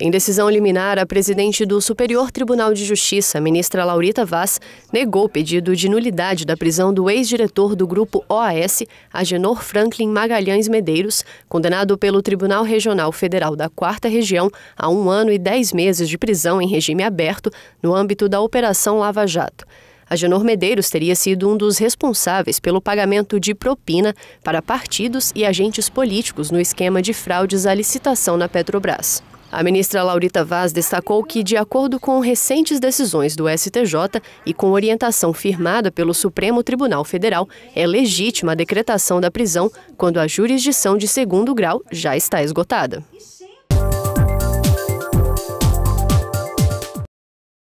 Em decisão liminar, a presidente do Superior Tribunal de Justiça, ministra Laurita Vaz, negou o pedido de nulidade da prisão do ex-diretor do grupo OAS, Agenor Franklin Magalhães Medeiros, condenado pelo Tribunal Regional Federal da Quarta Região a um ano e dez meses de prisão em regime aberto no âmbito da Operação Lava Jato. Agenor Medeiros teria sido um dos responsáveis pelo pagamento de propina para partidos e agentes políticos no esquema de fraudes à licitação na Petrobras. A ministra Laurita Vaz destacou que, de acordo com recentes decisões do STJ e com orientação firmada pelo Supremo Tribunal Federal, é legítima a decretação da prisão quando a jurisdição de segundo grau já está esgotada.